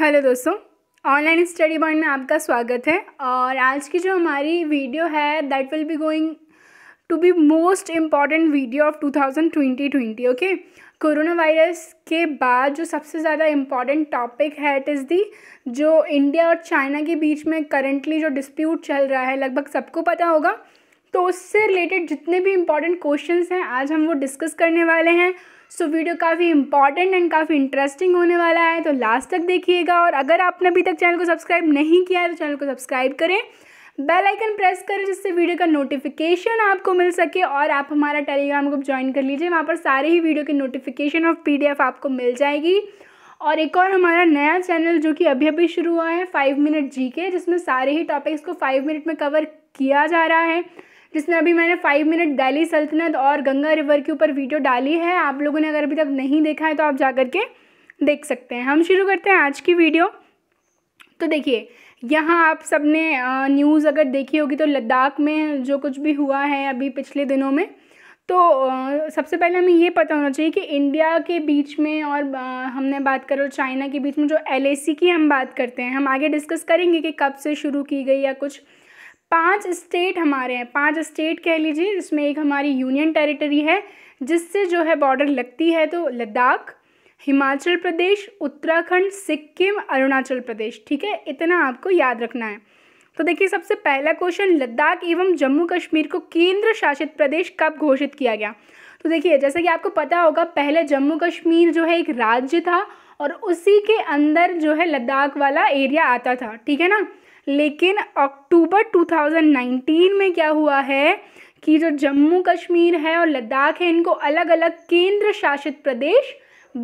Hello दोस्तों online study point में आपका स्वागत है और आज की जो हमारी वीडियो है that will be going to be most important video of 2020-20 okay corona virus के बाद जो सबसे ज़्यादा इम्पॉर्टेंट टॉपिक है इट इज़ दी जो इंडिया और चाइना के बीच में करंटली जो डिस्प्यूट चल रहा है लगभग सबको पता होगा तो उससे रिलेटेड जितने भी इम्पॉर्टेंट क्वेश्चंस हैं आज हम वो डिस्कस करने वाले हैं सो वीडियो काफ़ी इंपॉर्टेंट एंड काफ़ी इंटरेस्टिंग होने वाला है तो लास्ट तक देखिएगा और अगर आपने अभी तक चैनल को सब्सक्राइब नहीं किया है तो चैनल को सब्सक्राइब करें बेल आइकन प्रेस करें जिससे वीडियो का नोटिफिकेशन आपको मिल सके और आप हमारा टेलीग्राम ग्रुप ज्वाइन कर लीजिए वहाँ पर सारे ही वीडियो की नोटिफिकेशन और पी आपको मिल जाएगी और एक और हमारा नया चैनल जो कि अभी अभी शुरू हुआ है फाइव मिनट जी के जिसमें सारे ही टॉपिक्स को फाइव मिनट में कवर किया जा रहा है जिसमें अभी मैंने फाइव मिनट दिल्ली सल्तनत और गंगा रिवर के ऊपर वीडियो डाली है आप लोगों ने अगर अभी तक नहीं देखा है तो आप जा के देख सकते हैं हम शुरू करते हैं आज की वीडियो तो देखिए यहाँ आप सब ने न्यूज़ अगर देखी होगी तो लद्दाख में जो कुछ भी हुआ है अभी पिछले दिनों में तो सबसे पहले हमें ये पता होना चाहिए कि इंडिया के बीच में और हमने बात करो चाइना के बीच में जो एल की हम बात करते हैं हम आगे डिस्कस करेंगे कि कब से शुरू की गई या कुछ पांच स्टेट हमारे हैं पांच स्टेट कह लीजिए जिसमें एक हमारी यूनियन टेरिटरी है जिससे जो है बॉर्डर लगती है तो लद्दाख हिमाचल प्रदेश उत्तराखंड सिक्किम अरुणाचल प्रदेश ठीक है इतना आपको याद रखना है तो देखिए सबसे पहला क्वेश्चन लद्दाख एवं जम्मू कश्मीर को केंद्र शासित प्रदेश कब घोषित किया गया तो देखिए जैसा कि आपको पता होगा पहले जम्मू कश्मीर जो है एक राज्य था और उसी के अंदर जो है लद्दाख वाला एरिया आता था ठीक है ना लेकिन अक्टूबर 2019 में क्या हुआ है कि जो जम्मू कश्मीर है और लद्दाख है इनको अलग अलग केंद्र शासित प्रदेश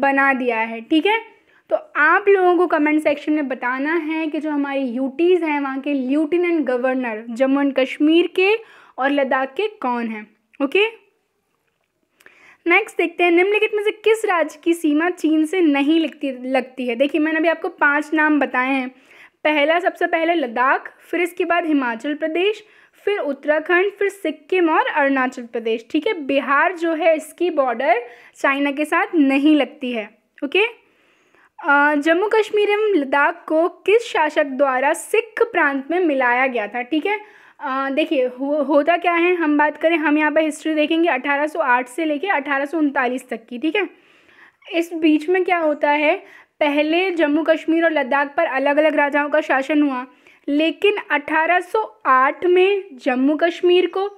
बना दिया है ठीक है तो आप लोगों को कमेंट सेक्शन में बताना है कि जो हमारे यूटीज़ हैं वहाँ के lieutenant governor Jammu and Kashmir के और लद्दाख के कौन हैं ओके नेक्स्ट देखते हैं निम्नलिखित में से किस राज्य की सीमा चीन से नहीं लगती लगती है देखिए मैंने अभी आपको पांच नाम बताए हैं पहला सबसे पहले लद्दाख फिर इसके बाद हिमाचल प्रदेश फिर उत्तराखंड फिर सिक्किम और अरुणाचल प्रदेश ठीक है बिहार जो है इसकी बॉर्डर चाइना के साथ नहीं लगती है ओके जम्मू कश्मीर एवं लद्दाख को किस शासक द्वारा सिख प्रांत में मिलाया गया था ठीक है देखिए हो, होता क्या है हम बात करें हम यहाँ पर हिस्ट्री देखेंगे 1808 से लेके अठारह तक की ठीक है इस बीच में क्या होता है पहले जम्मू कश्मीर और लद्दाख पर अलग अलग राजाओं का शासन हुआ लेकिन 1808 में जम्मू कश्मीर को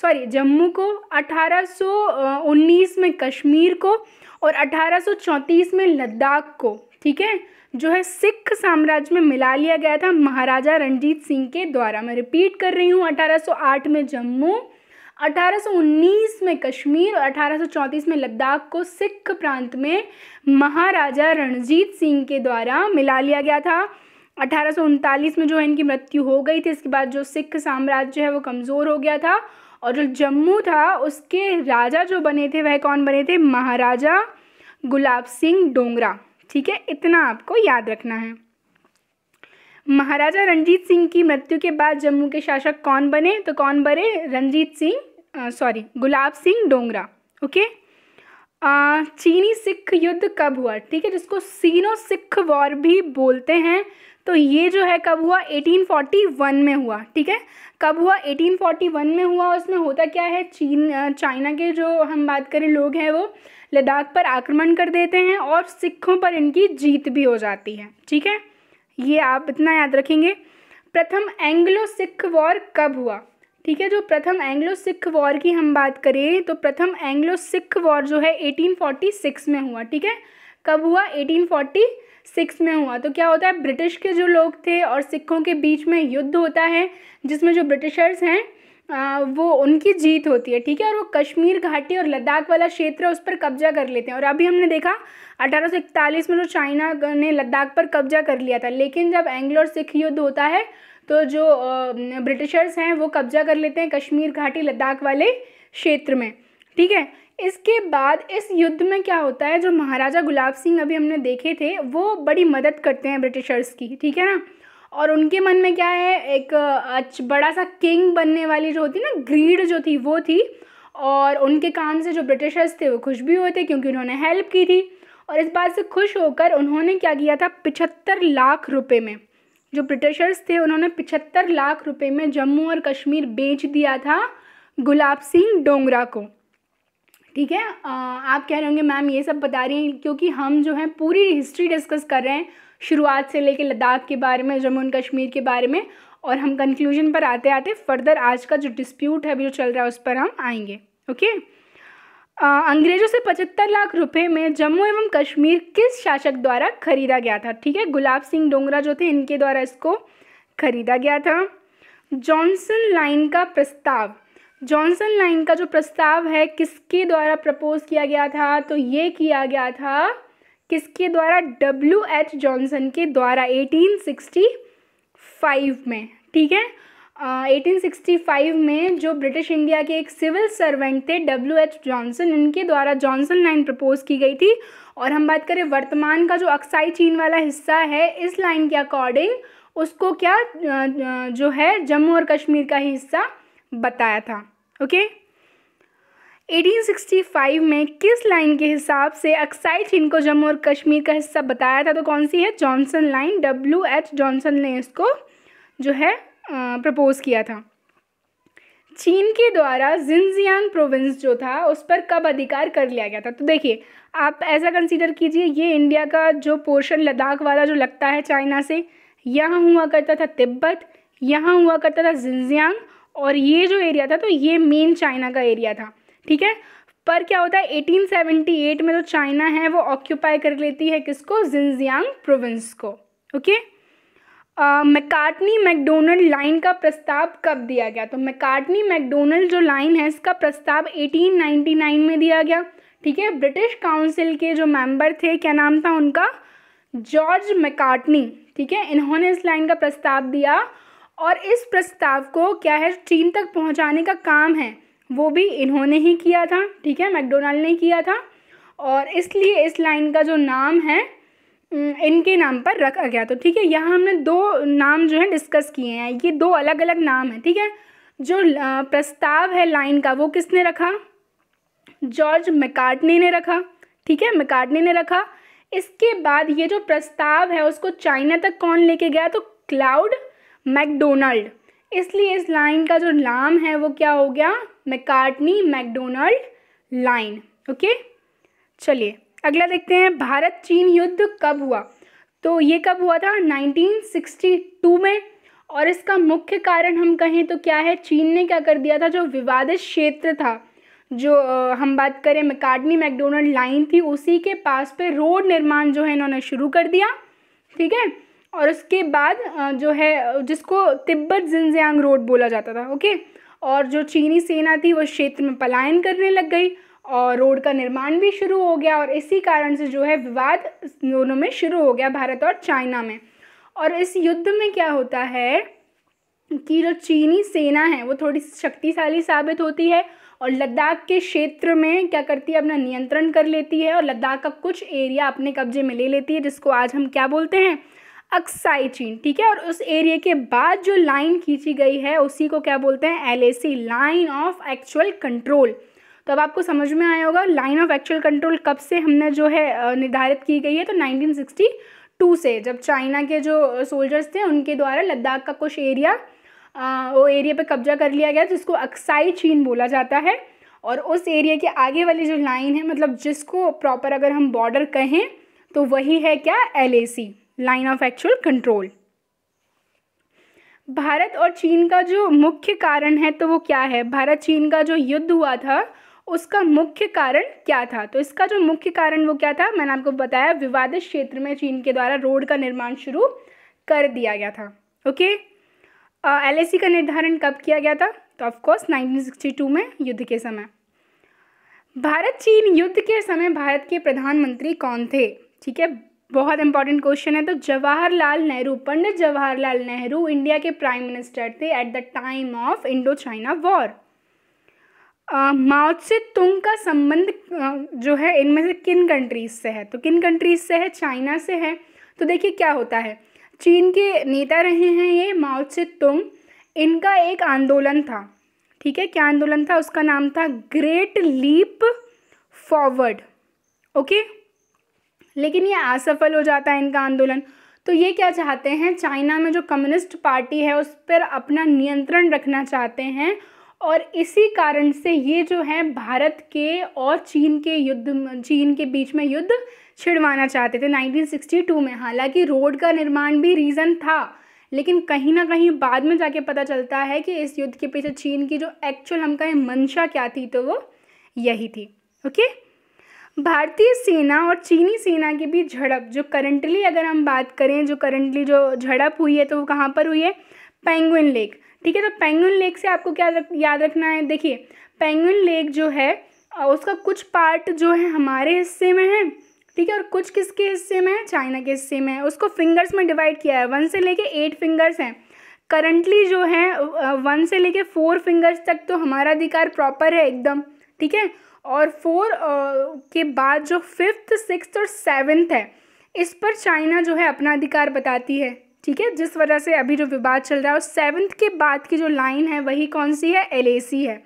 सॉरी जम्मू को 1819 में कश्मीर को और 1834 में लद्दाख को ठीक है जो है सिख साम्राज्य में मिला लिया गया था महाराजा रणजीत सिंह के द्वारा मैं रिपीट कर रही हूँ 1808 में जम्मू 1819 में कश्मीर और 1834 में लद्दाख को सिख प्रांत में महाराजा रणजीत सिंह के द्वारा मिला लिया गया था अठारह में जो है इनकी मृत्यु हो गई थी इसके बाद जो सिख साम्राज्य है वो कमज़ोर हो गया था और जो जम्मू था उसके राजा जो बने थे वह कौन बने थे महाराजा गुलाब सिंह डोंगरा ठीक है इतना आपको याद रखना है महाराजा रणजीत सिंह की मृत्यु के बाद जम्मू के शासक कौन बने तो कौन बने रणजीत सिंह सॉरी गुलाब सिंह डोंगरा ओके आ, चीनी सिख युद्ध कब हुआ ठीक है जिसको सीनो सिख वॉर भी बोलते हैं तो ये जो है कब हुआ 1841 में हुआ ठीक है कब हुआ 1841 में हुआ उसमें होता क्या है चीन चाइना के जो हम बात करें लोग हैं वो लद्दाख पर आक्रमण कर देते हैं और सिखों पर इनकी जीत भी हो जाती है ठीक है ये आप इतना याद रखेंगे प्रथम एंग्लो सिख वॉर कब हुआ ठीक है जो प्रथम एंग्लो सिख वॉर की हम बात करें तो प्रथम एंग्लो सिख वॉर जो है 1846 में हुआ ठीक है कब हुआ 1846 में हुआ तो क्या होता है ब्रिटिश के जो लोग थे और सिखों के बीच में युद्ध होता है जिसमें जो ब्रिटिशर्स हैं आ, वो उनकी जीत होती है ठीक है और वो कश्मीर घाटी और लद्दाख वाला क्षेत्र है उस पर कब्जा कर लेते हैं और अभी हमने देखा 1841 में जो चाइना ने लद्दाख पर कब्जा कर लिया था लेकिन जब एंग्लो और सिख युद्ध होता है तो जो ब्रिटिशर्स हैं वो कब्जा कर लेते हैं कश्मीर घाटी लद्दाख वाले क्षेत्र में ठीक है इसके बाद इस युद्ध में क्या होता है जो महाराजा गुलाब सिंह अभी हमने देखे थे वो बड़ी मदद करते हैं ब्रिटिशर्स की ठीक है ना और उनके मन में क्या है एक बड़ा सा किंग बनने वाली जो होती ना ग्रीड जो थी वो थी और उनके काम से जो ब्रिटिशर्स थे वो खुश भी हुए थे क्योंकि उन्होंने हेल्प की थी और इस बात से खुश होकर उन्होंने क्या किया था पिछहत्तर लाख रुपए में जो ब्रिटिशर्स थे उन्होंने पिछहत्तर लाख रुपए में जम्मू और कश्मीर बेच दिया था गुलाब सिंह डोंगरा को ठीक है आप कह रहे होंगे मैम ये सब बता रही हैं क्योंकि हम जो है पूरी हिस्ट्री डिस्कस कर रहे हैं शुरुआत से लेके लद्दाख के बारे में जम्मू एंड कश्मीर के बारे में और हम कंक्लूजन पर आते आते फर्दर आज का जो डिस्प्यूट है अभी जो चल रहा है उस पर हम आएंगे ओके okay? अंग्रेजों से पचहत्तर लाख रुपए में जम्मू एवं कश्मीर किस शासक द्वारा खरीदा गया था ठीक है गुलाब सिंह डोंगरा जो थे इनके द्वारा इसको खरीदा गया था जॉनसन लाइन का प्रस्ताव जॉनसन लाइन का जो प्रस्ताव है किसके द्वारा प्रपोज किया गया था तो ये किया गया था किसके द्वारा डब्ल्यू एच जॉनसन के द्वारा 1865 में ठीक है 1865 में जो ब्रिटिश इंडिया के एक सिविल सर्वेंट थे डब्ल्यू एच जॉनसन इनके द्वारा जॉनसन लाइन प्रपोज की गई थी और हम बात करें वर्तमान का जो अक्साई चीन वाला हिस्सा है इस लाइन के अकॉर्डिंग उसको क्या जो है जम्मू और कश्मीर का ही हिस्सा बताया था ओके okay? 1865 में किस लाइन के हिसाब से अक्साई चीन को जम्मू और कश्मीर का हिस्सा बताया था तो कौन सी है Johnson line W H Johnson ने इसको जो है प्रपोज़ किया था चीन के द्वारा जिनजियांग प्रोविंस जो था उस पर कब अधिकार कर लिया गया था तो देखिए आप ऐसा कंसीडर कीजिए ये इंडिया का जो पोर्शन लद्दाख वाला जो लगता है चाइना से यहाँ हुआ करता था तिब्बत यहाँ हुआ करता था जिनजियांग और ये जो एरिया था तो ये मेन चाइना का एरिया था ठीक है पर क्या होता है 1878 में जो चाइना है वो ऑक्यूपाई कर लेती है किसको जिनजियांग प्रोविंस को okay okay? McCartney McDonald line का प्रस्ताव कब दिया गया तो मैकार्टनी मैकडोनल्ड जो लाइन है इसका प्रस्ताव 1899 में दिया गया ठीक है ब्रिटिश काउंसिल के जो मेंबर थे क्या नाम था उनका जॉर्ज मैकार्टनी ठीक है इन्होंने इस लाइन का प्रस्ताव दिया और इस प्रस्ताव को क्या है चीन तक पहुँचाने का काम है वो भी इन्होंने ही किया था ठीक है मैकडोनल्ड ने किया था और इसलिए इस लाइन का जो नाम है हम्म, इनके नाम पर रखा गया तो ठीक है यहाँ हमने दो नाम जो है डिस्कस किए हैं ये दो अलग अलग नाम है ठीक है जो प्रस्ताव है लाइन का वो किसने रखा जॉर्ज मैकार्टनी ने रखा ठीक है मैकार्टनी ने रखा इसके बाद ये जो प्रस्ताव है उसको चाइना तक कौन लेके गया तो क्लाउड मैकडोनल्ड इसलिए इस लाइन का जो नाम है वो क्या हो गया मैकार्टनी मैकडोनल्ड लाइन ओके चलिए अगला देखते हैं भारत चीन युद्ध कब हुआ तो ये कब हुआ था 1962 में और इसका मुख्य कारण हम कहें तो क्या है चीन ने क्या कर दिया था जो विवादित क्षेत्र था जो हम बात करें मकाडनी मैकडोनल्ड लाइन थी उसी के पास पे रोड निर्माण जो है इन्होंने शुरू कर दिया ठीक है और उसके बाद जो है जिसको तिब्बत जिनजियांग रोड बोला जाता था ओके और जो चीनी सेना थी वो क्षेत्र में पलायन करने लग गई और रोड का निर्माण भी शुरू हो गया और इसी कारण से जो है विवाद दोनों में शुरू हो गया भारत और चाइना में और इस युद्ध में क्या होता है कि जो चीनी सेना है वो थोड़ी शक्तिशाली साबित होती है और लद्दाख के क्षेत्र में क्या करती है अपना नियंत्रण कर लेती है और लद्दाख का कुछ एरिया अपने कब्जे में ले लेती है जिसको आज हम क्या बोलते हैं अक्साई चीन ठीक है और उस एरिया के बाद जो लाइन खींची गई है उसी को क्या बोलते हैं L line of actual control तो अब आपको समझ में आया होगा लाइन ऑफ एक्चुअल कंट्रोल कब से हमने जो है निर्धारित की गई है तो 1962 से जब चाइना के जो सोल्जर्स थे उनके द्वारा लद्दाख का कुछ एरिया आ, वो एरिया पे कब्जा कर लिया गया जिसको अक्साई चीन बोला जाता है और उस एरिया के आगे वाली जो लाइन है मतलब जिसको प्रॉपर अगर हम बॉर्डर कहें तो वही है क्या L line of actual control Bharat और चीन का जो मुख्य कारण है तो वो क्या है भारत चीन का जो युद्ध हुआ था उसका मुख्य कारण क्या था तो इसका जो मुख्य कारण वो क्या था मैंने आपको बताया विवादित क्षेत्र में चीन के द्वारा रोड का निर्माण शुरू कर दिया गया था ओके एल का निर्धारण कब किया गया था तो ऑफकोर्स टू में युद्ध के समय भारत चीन युद्ध के समय भारत के प्रधानमंत्री कौन थे ठीक है बहुत इंपॉर्टेंट क्वेश्चन है तो जवाहरलाल नेहरू पंडित जवाहरलाल नेहरू इंडिया के प्राइम मिनिस्टर थे at the time of Indo China war Mao Tse Tung का संबंध जो है इनमें से किन कंट्रीज़ से है तो किन कंट्रीज़ से है चाइना से है तो देखिए क्या होता है चीन के नेता रहे हैं ये माओत्से तुंग इनका एक आंदोलन था ठीक है क्या आंदोलन था उसका नाम था ग्रेट लीप फॉरवर्ड ओके लेकिन ये असफल हो जाता है इनका आंदोलन तो ये क्या चाहते हैं चाइना में जो कम्युनिस्ट पार्टी है उस पर अपना नियंत्रण रखना चाहते हैं और इसी कारण से ये जो है भारत के और चीन के युद्ध चीन के बीच में युद्ध छिड़वाना चाहते थे 1962 में हालांकि रोड का निर्माण भी रीज़न था लेकिन कहीं ना कहीं बाद में जाके पता चलता है कि इस युद्ध के पीछे चीन की जो एक्चुअल हम कहें मंशा क्या थी तो वो यही थी ओके भारतीय सेना और चीनी सेना के बीच झड़प जो करंटली अगर हम बात करें जो करंटली जो झड़प हुई है तो वो कहाँ पर हुई है पेंगुइन लेक ठीक है तो पेंगुइन लेक से आपको क्या रख, याद रखना है देखिए पेंगुइन लेक जो है उसका कुछ पार्ट जो है हमारे हिस्से में है ठीक है और कुछ किसके हिस्से में है चाइना के हिस्से में है उसको फिंगर्स में डिवाइड किया है वन से लेके एट फिंगर्स हैं करंटली जो है वन से लेके फोर फिंगर्स तक तो हमारा अधिकार प्रॉपर है एकदम ठीक है और फोर के बाद जो फिफ्थ सिक्स और सेवन्थ है इस पर चाइना जो है अपना अधिकार बताती है ठीक है जिस वजह से अभी जो विवाद चल रहा है और सेवन्थ के बाद की जो लाइन है वही कौन सी है एल है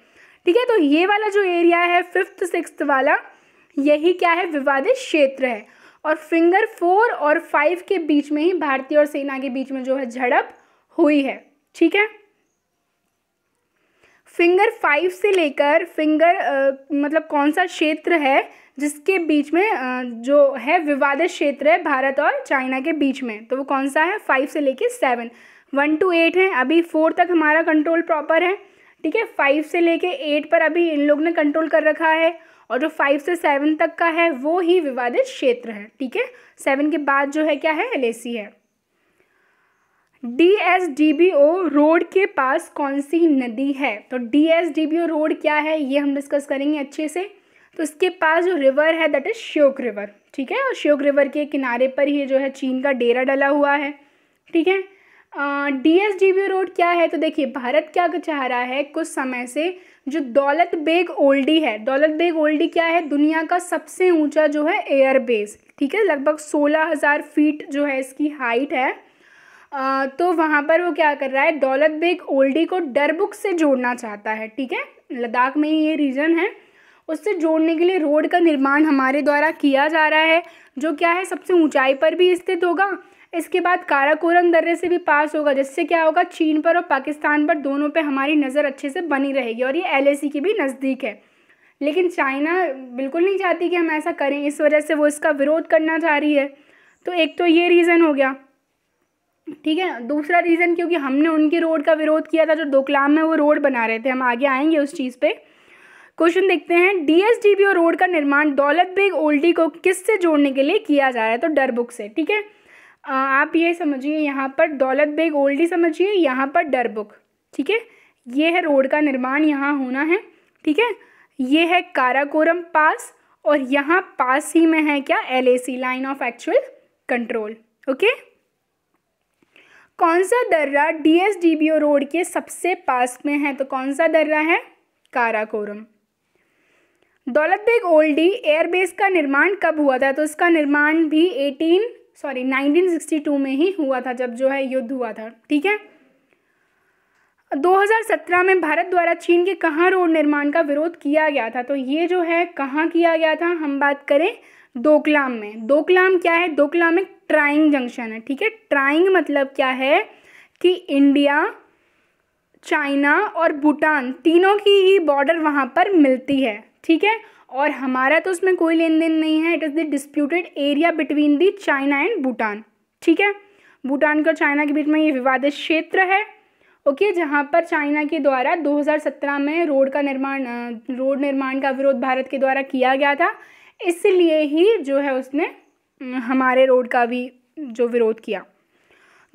ठीक है तो ये वाला जो एरिया है फिफ्थ सिक्स वाला यही क्या है विवादित क्षेत्र है और फिंगर फोर और फाइव के बीच में ही भारतीय और सेना के बीच में जो है झड़प हुई है ठीक है फिंगर फाइव से लेकर फिंगर मतलब कौन सा क्षेत्र है जिसके बीच में आ, जो है विवादित क्षेत्र है भारत और चाइना के बीच में तो वो कौन सा है फाइव से लेकर सेवन वन टू एट है अभी फोर तक हमारा कंट्रोल प्रॉपर है ठीक है फाइव से लेके एट पर अभी इन लोग ने कंट्रोल कर रखा है और जो फाइव से सेवन तक का है वो ही विवादित क्षेत्र है ठीक है सेवन के बाद जो है क्या है एल है D S D B O road के पास कौन सी नदी है तो D S D B O road क्या है ये हम डिस्कस करेंगे अच्छे से तो इसके पास जो रिवर है दैट इज़ श्योक रिवर ठीक है और श्योक रिवर के किनारे पर ही जो है चीन का डेरा डला हुआ है ठीक है D S D B road क्या है तो देखिए भारत क्या चाह रहा है कुछ समय से जो दौलत बेग ओल्डी है दौलत बेग ओल्डी क्या है दुनिया का सबसे ऊंचा जो है एयर बेस ठीक है लगभग सोलह हज़ार फीट जो है इसकी हाइट है तो वहाँ पर वो क्या कर रहा है दौलत बेग ओल्डी को डरबुक से जोड़ना चाहता है ठीक है लद्दाख में ही ये रीजन है उससे जोड़ने के लिए रोड का निर्माण हमारे द्वारा किया जा रहा है जो क्या है सबसे ऊंचाई पर भी स्थित होगा इसके बाद काराकोरम दर्रे से भी पास होगा जिससे क्या होगा चीन पर और पाकिस्तान पर दोनों पे हमारी नज़र अच्छे से बनी रहेगी और ये एल के भी नज़दीक है लेकिन चाइना बिल्कुल नहीं चाहती कि हम ऐसा करें इस वजह से वो इसका विरोध करना चाह रही है तो एक तो ये रीज़न हो गया ठीक है दूसरा रीज़न क्योंकि हमने उनके रोड का विरोध किया था जो दोकलाम में वो रोड बना रहे थे हम आगे आएंगे उस चीज़ पे क्वेश्चन देखते हैं डीएसडीबीओ रोड का निर्माण दौलत बेग ओल्डी को किससे जोड़ने के लिए किया जा रहा है तो डरबुक से ठीक है आप ये समझिए यहाँ पर दौलत बेग ओल्डी समझिए यहाँ पर डरबुक ठीक है ये है रोड का निर्माण यहाँ होना है ठीक है ये है काराकोरम पास और यहाँ पास ही में है क्या L line of actual control okay कौन सा दर्रा डीएसडीबीओ रोड के सबसे पास में है तो कौन सा दर्रा है काराकोरम दौलत बेग ओल्डी एयरबेस का निर्माण कब हुआ था तो इसका निर्माण भी 18 सॉरी 1962 में ही हुआ था जब जो है युद्ध हुआ था ठीक है 2017 में भारत द्वारा चीन के कहाँ रोड निर्माण का विरोध किया गया था तो ये जो है कहाँ किया गया था हम बात करें दोकलाम में दोकलाम क्या है दोकलाम एक ट्राइंग जंक्शन है ठीक है ट्राइंग मतलब क्या है कि इंडिया चाइना और भूटान तीनों की ही बॉर्डर वहाँ पर मिलती है ठीक है और हमारा तो उसमें कोई लेन देन नहीं है it is the disputed area between the China and Bhutan ठीक है भूटान और चाइना के बीच में ये विवादित क्षेत्र है ओके okay, जहाँ पर चाइना के द्वारा 2017 में रोड का निर्माण रोड निर्माण का विरोध भारत के द्वारा किया गया था इसलिए ही जो है उसने हमारे रोड का भी जो विरोध किया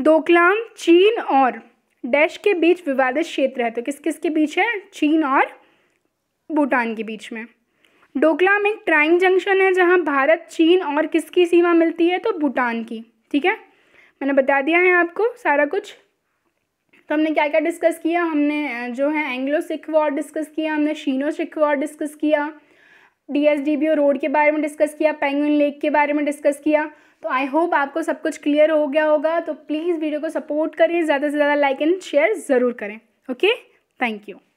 दोकलाम चीन और डैश के बीच विवादित क्षेत्र है तो किस किस के बीच है चीन और भूटान के बीच में डोकलाम एक ट्राइंग जंक्शन है जहाँ भारत चीन और किसकी सीमा मिलती है तो भूटान की ठीक है मैंने बता दिया है आपको सारा कुछ तो हमने क्या क्या डिस्कस किया हमने जो है एंग्लो सिख वॉर डिस्कस किया हमने शीनो सिख वॉर डिस्कस किया डी रोड के बारे में डिस्कस किया पेंगुइन लेक के बारे में डिस्कस किया तो आई होप आपको सब कुछ क्लियर हो गया होगा तो प्लीज़ वीडियो को सपोर्ट करें ज़्यादा से ज़्यादा लाइक एंड शेयर ज़रूर करें ओके थैंक यू